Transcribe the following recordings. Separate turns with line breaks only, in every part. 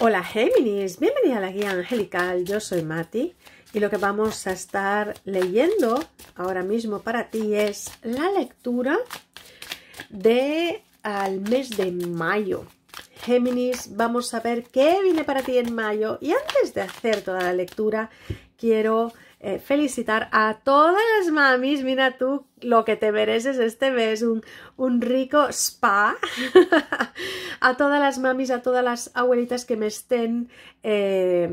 Hola Géminis, bienvenida a la guía angelical, yo soy Mati y lo que vamos a estar leyendo ahora mismo para ti es la lectura de al mes de mayo. Géminis, vamos a ver qué viene para ti en mayo y antes de hacer toda la lectura quiero eh, felicitar a todas las mamis. Mira tú lo que te mereces este mes, un, un rico spa. a todas las mamis, a todas las abuelitas que me estén eh,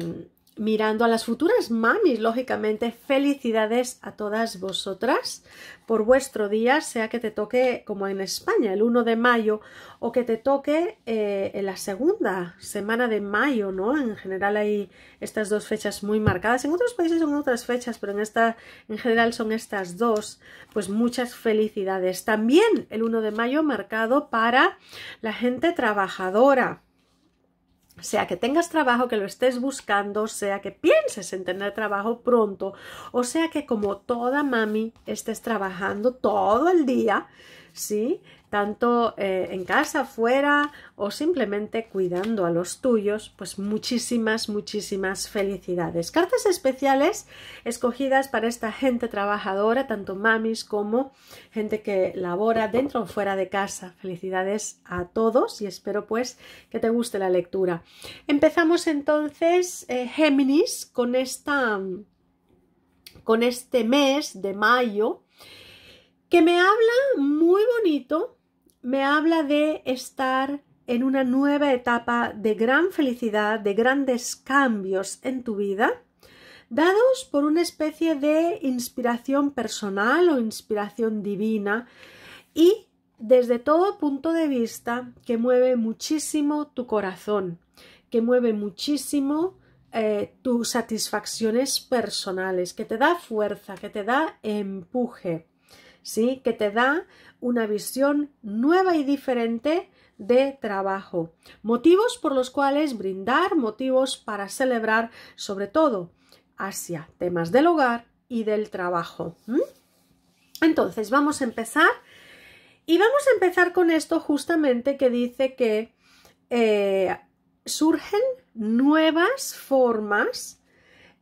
mirando a las futuras mamis, lógicamente, felicidades a todas vosotras por vuestro día, sea que te toque como en España, el 1 de mayo, o que te toque eh, en la segunda semana de mayo, ¿no? En general hay estas dos fechas muy marcadas. En otros países son otras fechas, pero en, esta, en general son estas dos. Pues muchas felicidades. También el 1 de mayo marcado para la gente trabajadora sea que tengas trabajo, que lo estés buscando, sea que pienses en tener trabajo pronto, o sea que como toda mami estés trabajando todo el día, ¿sí? Tanto eh, en casa, fuera o simplemente cuidando a los tuyos, pues muchísimas, muchísimas felicidades. Cartas especiales escogidas para esta gente trabajadora, tanto mamis como gente que labora dentro o fuera de casa. Felicidades a todos y espero pues que te guste la lectura. Empezamos entonces eh, Géminis con esta con este mes de mayo que me habla muy bonito, me habla de estar en una nueva etapa de gran felicidad, de grandes cambios en tu vida, dados por una especie de inspiración personal o inspiración divina y desde todo punto de vista que mueve muchísimo tu corazón, que mueve muchísimo eh, tus satisfacciones personales, que te da fuerza, que te da empuje. ¿sí? Que te da una visión nueva y diferente de trabajo. Motivos por los cuales brindar, motivos para celebrar, sobre todo hacia temas del hogar y del trabajo. Entonces, vamos a empezar. Y vamos a empezar con esto justamente que dice que eh, surgen nuevas formas,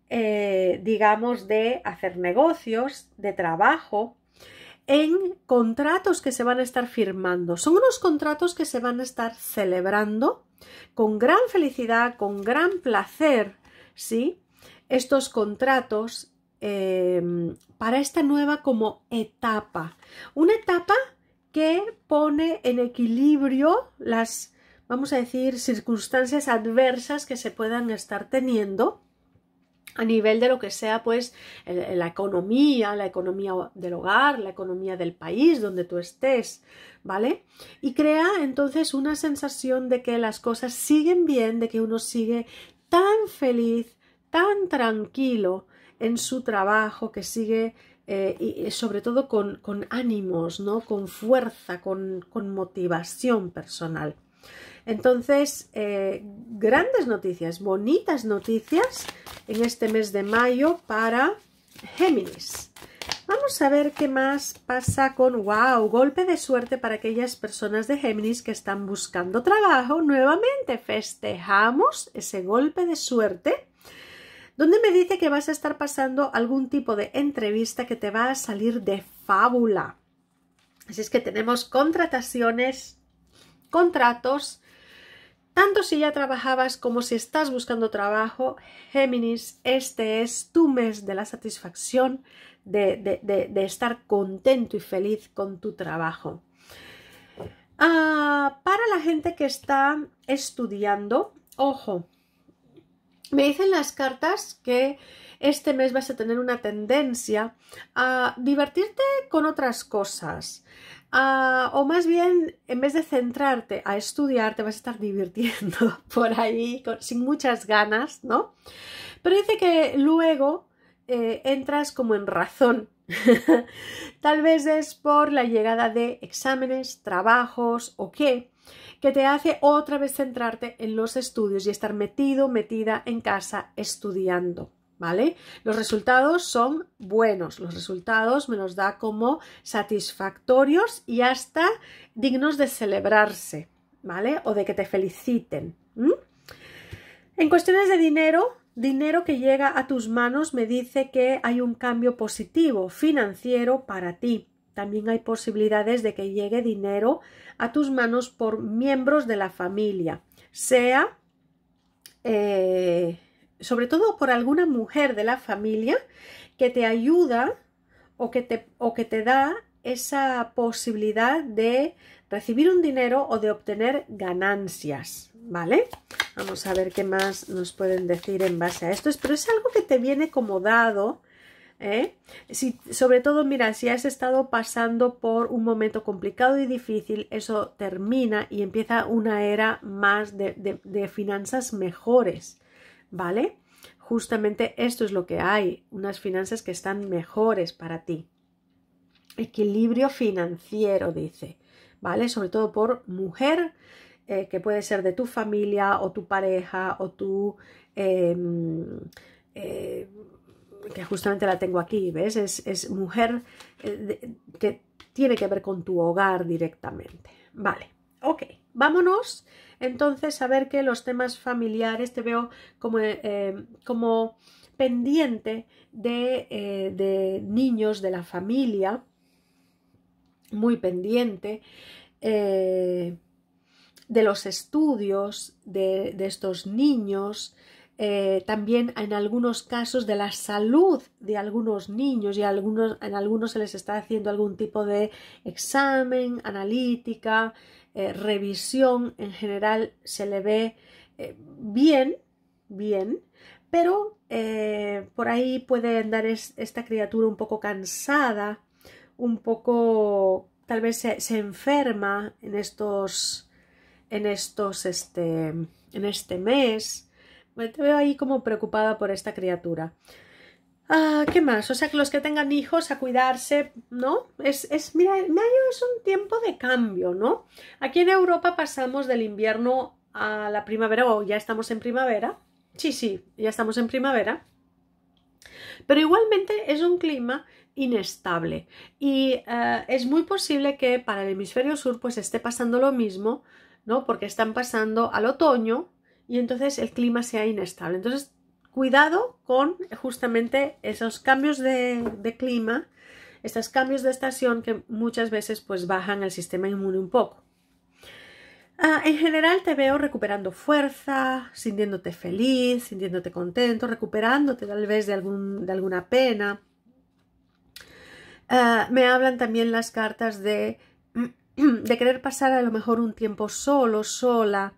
eh, digamos, de hacer negocios, de trabajo, en contratos que se van a estar firmando. Son unos contratos que se van a estar celebrando con gran felicidad, con gran placer, ¿sí? Estos contratos em, para esta nueva como etapa. Una etapa que pone en equilibrio las, vamos a decir, circunstancias adversas que se puedan estar teniendo a nivel de lo que sea pues la economía, la economía del hogar, la economía del país donde tú estés, ¿vale? Y crea entonces una sensación de que las cosas siguen bien, de que uno sigue tan feliz, tan tranquilo en su trabajo, que sigue eh, y sobre todo con, ánimos, ¿no? Con fuerza, con motivación personal. Entonces, eh, grandes noticias, bonitas noticias en este mes de mayo para Géminis. Vamos a ver qué más pasa con, wow, golpe de suerte para aquellas personas de Géminis que están buscando trabajo. Nuevamente festejamos ese golpe de suerte donde me dice que vas a estar pasando algún tipo de entrevista que te va a salir de fábula. Así es que tenemos contrataciones contratos, tanto si ya trabajabas como si estás buscando trabajo, Géminis, este es tu mes de la satisfacción, de, estar contento y feliz con tu trabajo. Ah, para la gente que está estudiando, ojo, me dicen las cartas que este mes vas a tener una tendencia a divertirte con otras cosas. o más bien, en vez de centrarte a estudiar, te vas a estar divirtiendo por ahí sin muchas ganas, ¿no? Pero dice que luego eh, entras como en razón. Tal vez es por la llegada de exámenes, trabajos o qué, que te hace otra vez centrarte en los estudios y estar metido, metida en casa estudiando. ¿Vale? Los resultados son buenos, los resultados me los da como satisfactorios y hasta dignos de celebrarse, ¿vale? O de que te feliciten. En cuestiones de dinero, dinero que llega a tus manos me dice que hay un cambio positivo financiero para ti. También hay posibilidades de que llegue dinero a tus manos por miembros de la familia, sea eh, sobre todo por alguna mujer de la familia que te ayuda o que te, o que te da esa posibilidad de recibir un dinero o de obtener ganancias, ¿vale? Vamos a ver qué más nos pueden decir en base a esto, pero es algo que te viene como dado, ¿eh? Si, sobre todo, mira, si has estado pasando por un momento complicado y difícil, eso termina y empieza una era más de, finanzas mejores, ¿vale? Justamente esto es lo que hay, unas finanzas que están mejores para ti. Equilibrio financiero, dice, ¿vale? Sobre todo por mujer, eh, que puede ser de tu familia o tu pareja o tu em, eh, que justamente la tengo aquí, ¿ves? Es, mujer eh, que tiene que ver con tu hogar directamente. Vale, ok, vámonos entonces a ver que los temas familiares te veo como, eh, em, como pendiente de, eh, de, niños de la familia, muy pendiente de los estudios de, de estos niños, eh, también en algunos casos de la salud de algunos niños y algunos, en algunos se les está haciendo algún tipo de examen, analítica, eh, revisión. En general se le ve eh, bien, bien, pero por ahí puede andar esta criatura un poco cansada, un poco tal vez se, se enferma en estos en estos este en este mes me te veo ahí como preocupada por esta criatura. Ah, ¿qué más? O sea, que los que tengan hijos a cuidarse, ¿no? Es, es, mira, mayo es un tiempo de cambio, ¿no? Aquí en Europa pasamos del invierno a la primavera, o ya estamos en primavera. Sí, sí, ya estamos en primavera. Pero igualmente es un clima inestable y eh, es muy posible que para el hemisferio sur pues esté pasando lo mismo, ¿no? Porque están pasando al otoño y entonces el clima sea inestable. Entonces, cuidado con justamente esos cambios de, clima, estos cambios de estación que muchas veces pues bajan el sistema inmune un poco. Ah, en general te veo recuperando fuerza, sintiéndote feliz, sintiéndote contento, recuperándote tal vez de, de alguna pena. Ah, me hablan también las cartas de querer pasar a lo mejor un tiempo solo, sola,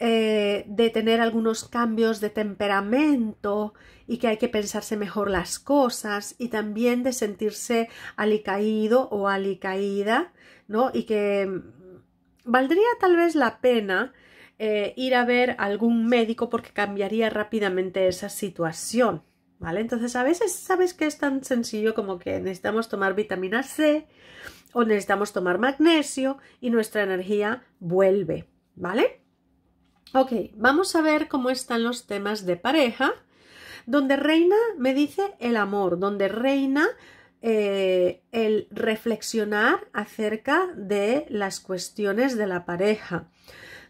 eh, de tener algunos cambios de temperamento y que hay que pensarse mejor las cosas y también de sentirse alicaído o alicaída, ¿no? Y que mm, valdría tal vez la pena eh, ir a ver algún médico porque cambiaría rápidamente esa situación. ¿Vale? Entonces a veces sabes que es tan sencillo como que necesitamos tomar vitamina C o necesitamos tomar magnesio y nuestra energía vuelve, ¿vale? Ok, vamos a ver cómo están los temas de pareja, donde reina, me dice, el amor, donde reina eh, el reflexionar acerca de las cuestiones de la pareja,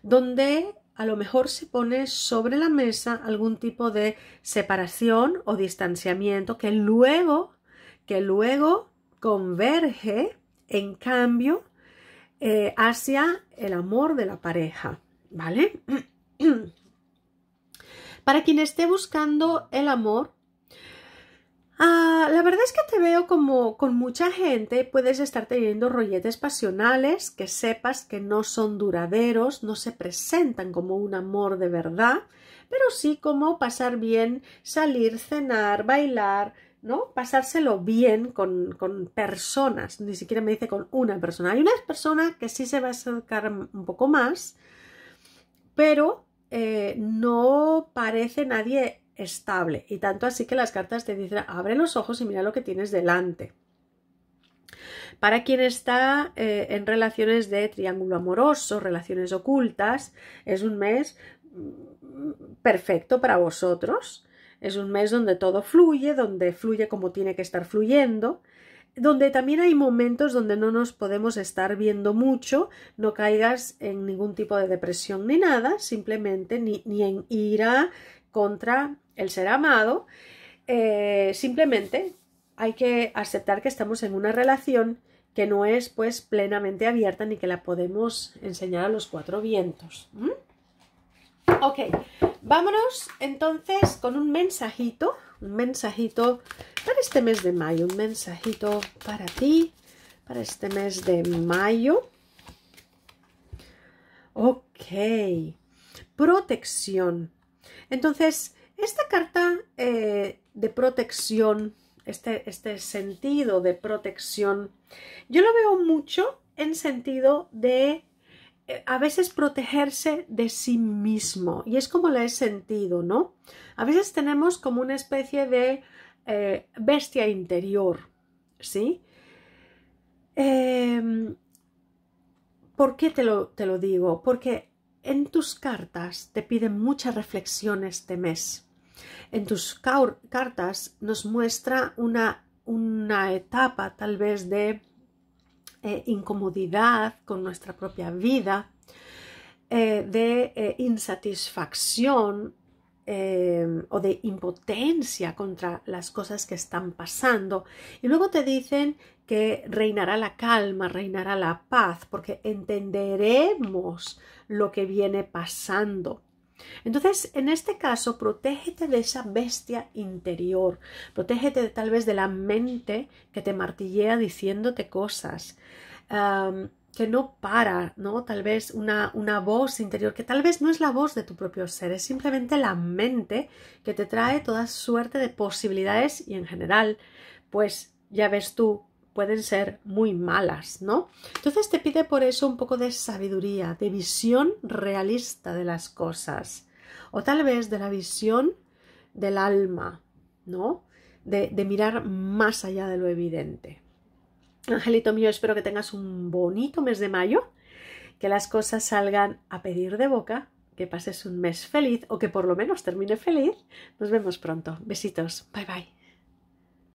donde a lo mejor se pone sobre la mesa algún tipo de separación o distanciamiento que luego, que luego converge, en cambio, eh, hacia el amor de la pareja. ¿Vale? Para quien esté buscando el amor, ah, la verdad es que te veo como con mucha gente, puedes estar teniendo rolletes pasionales que sepas que no son duraderos, no se presentan como un amor de verdad, pero sí como pasar bien, salir, cenar, bailar, ¿no? Pasárselo bien con, con, personas, ni siquiera me dice con una persona. Hay una persona que sí se va a sacar un poco más, pero eh, no parece nadie estable. Y tanto así que las cartas te dicen, abre los ojos y mira lo que tienes delante. Para quien está eh, en relaciones de triángulo amoroso, relaciones ocultas, es un mes mm, perfecto para vosotros. Es un mes donde todo fluye, donde fluye como tiene que estar fluyendo donde también hay momentos donde no nos podemos estar viendo mucho, no caigas en ningún tipo de depresión ni nada, simplemente ni, en ira contra el ser amado, eh, simplemente hay que aceptar que estamos en una relación que no es pues plenamente abierta ni que la podemos enseñar a los cuatro vientos. Ok, vámonos entonces con un mensajito un mensajito para este mes de mayo, un mensajito para ti, para este mes de mayo. Ok, protección. Entonces, esta carta eh, de protección, este, este sentido de protección, yo lo veo mucho en sentido de a veces protegerse de sí mismo y es como la he sentido, ¿no? A veces tenemos como una especie de eh, bestia interior, ¿sí? Em, ¿Por qué te lo, te lo digo? Porque en tus cartas te piden mucha reflexión este mes. En tus cartas nos muestra una, una etapa tal vez de eh, incomodidad con nuestra propia vida, eh, de eh, insatisfacción o de impotencia contra las cosas que están pasando. Y luego te dicen que reinará la calma, reinará la paz, porque entenderemos lo que viene pasando. Entonces, en este caso, protégete de esa bestia interior, protégete tal vez de la mente que te martillea diciéndote cosas. que no para, ¿no? Tal vez una, una, voz interior, que tal vez no es la voz de tu propio ser, es simplemente la mente que te trae toda suerte de posibilidades y en general, pues ya ves tú, pueden ser muy malas, ¿no? Entonces te pide por eso un poco de sabiduría, de visión realista de las cosas, o tal vez de la visión del alma, ¿no? De, de mirar más allá de lo evidente. Angelito mío, espero que tengas un bonito mes de mayo, que las cosas salgan a pedir de boca, que pases un mes feliz o que por lo menos termine feliz. Nos vemos pronto. Besitos. Bye bye.